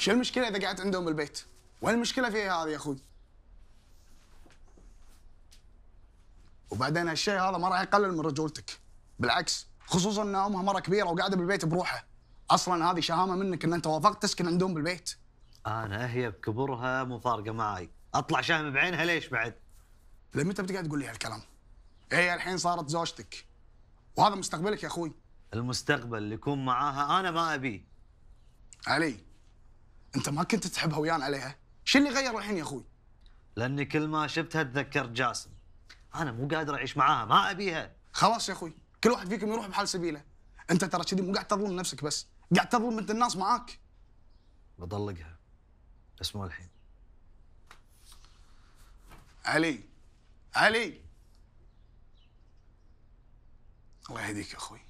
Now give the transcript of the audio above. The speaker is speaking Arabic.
شو المشكله اذا قعدت عندهم بالبيت وين المشكله فيها هذه يا اخوي وبعدين هالشيء هذا ما راح يقلل من رجولتك بالعكس خصوصا ان امها مره كبيره وقاعده بالبيت بروحها اصلا هذه شهامه منك ان انت وافقت تسكن عندهم بالبيت انا هي بكبرها مو فارقه معي اطلع شهم بعينها ليش بعد لمتى بتقعد تقول لي هالكلام هي الحين صارت زوجتك وهذا مستقبلك يا اخوي المستقبل اللي يكون معاها انا ما ابيه علي انت ما كنت تحبها ويان عليها شو اللي غير الحين يا اخوي لاني كل ما شفتها تذكرت جاسم انا مو قادر اعيش معاها ما ابيها خلاص يا اخوي كل واحد فيكم يروح بحال سبيله انت ترى كذي مو قاعد تظلم نفسك بس قاعد تظلم انت الناس معاك بطلقها بس مو الحين علي علي الله يهديك يا اخوي